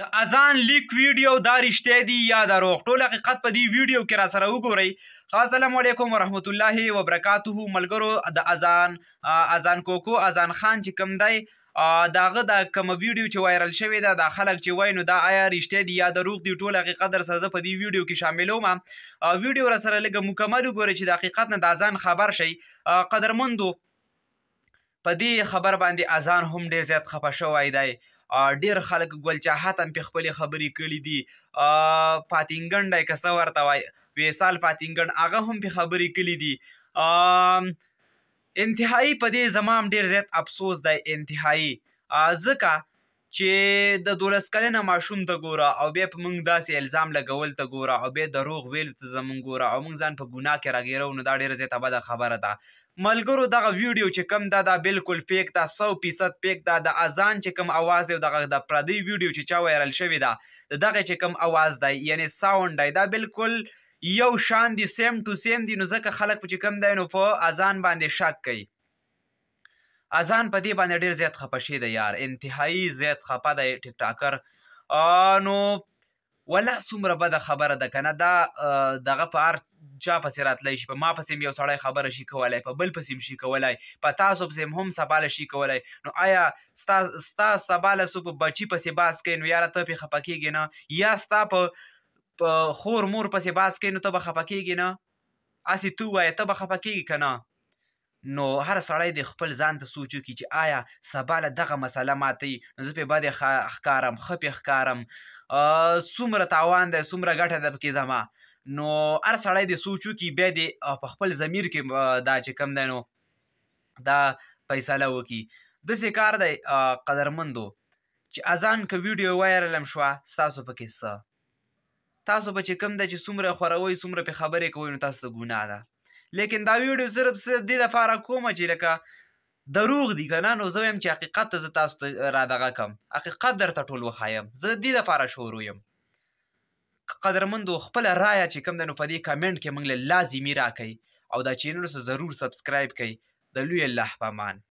د اذان لیک ویډیو دا رښتیا دی یا دروغ ټول حقیقت په دې ویډیو کې را سره وګورئ السلام علیکم ورحمت الله وبرکاته ملګرو د اذان اذان کوکو اذان خان چې کم دی داغه دا کوم ویډیو چې وایرل شوی دا د خلک چې وای نو دا آیا رښتیا دی یا دروغ دی ټول حقیقت در سره په دې ویډیو کې شاملوم ویډیو را سره لګه مکمل وګورئ چې د حقیقت نه د اذان خبر شي قدرمندو په دې خبر باندې اذان هم ډیر زیات خپه شوی دی ډیر خلک ګل چاحت هم په خپل خبرې کړې دي پاتینګنډای کسه ورته وای وېسال پاتینګن هغه هم په خبرې کړې دي انتهایی په دې زمام ډیر زیات افسوس دی انتهایی ځکه چې د دولس کلنه ماشوم ته ګوره او بیا په موږ داسې الزام لګول ته ګوره او بیا دروغ ویل ته زمونږ ګوره او موږ ځان په ګناه کې راګیرو نو دا ډیره زیاته بده خبره ده ملګرو دغه ویډیو چې کم دا دا بالکل فیک دا 100% فیک دا د اذان چې کم आवाज دی دغه د پردی ویډیو چې چا وایرل شوی دا دغه چې کم आवाज دی یعنی ساوند دی دا بالکل یو شان دی سیم ټو سیم دی نو ځکه خلک په چې کم دی نو په اذان باندې شک کوي اذان په دې باندې ډیر زیات خپه شي د یار انتهایی زیات خپه دی ټیک ټاکر نو ولا څومره بده خبره ده کنه دا دغه په ار چا پسې راتلی شي په ما پسې یو سړی خبره شي کولای په بل پسې شي کولای په تاسو پسې هم سباله شي کولای نو آیا ستا ستا سباله سو په بچی پسې باس کین یاره ته په خپکیږي نه یا ستا په خور مور پسې باس کین ته به خپکیږي نه اسی تو وای ته به خپکیږي کنه نو هر سړی د خپل ځان ته سوچ وکړي چې آیا سبا له دغه مسله ماتي نو زه په باندې ښکارم ښه پې ښکارم څومره تاوان دی څومره ګټه ده پکې زما نو هر سړی د سوچ وکړي بیا د په خپل ضمیر کې دا چې کم دی نو دا فیصله وکړي داسې کار دی قدرمندو چې اذان که ویډیو وایرل هم شوه ستاسو پکې څه تاسو به چې کم دی چې څومره خوروئ څومره پې خبرې کوئ نو تاسو ته ګناه ده لیکن دا ویډیو صرف د دې لپاره کوم چې لکه دروغ دي کنه نو زه هم چې حقیقت ته زه تاسو ته را دغه کم حقیقت درته ټول وخایم زه دې لپاره شروع یم قدرمندو خپل رایه چې کوم د نو په دې کمنټ کې موږ لازمي راکړئ او دا چینل سره ضرور سبسکرایب کړئ د لوی الله پامان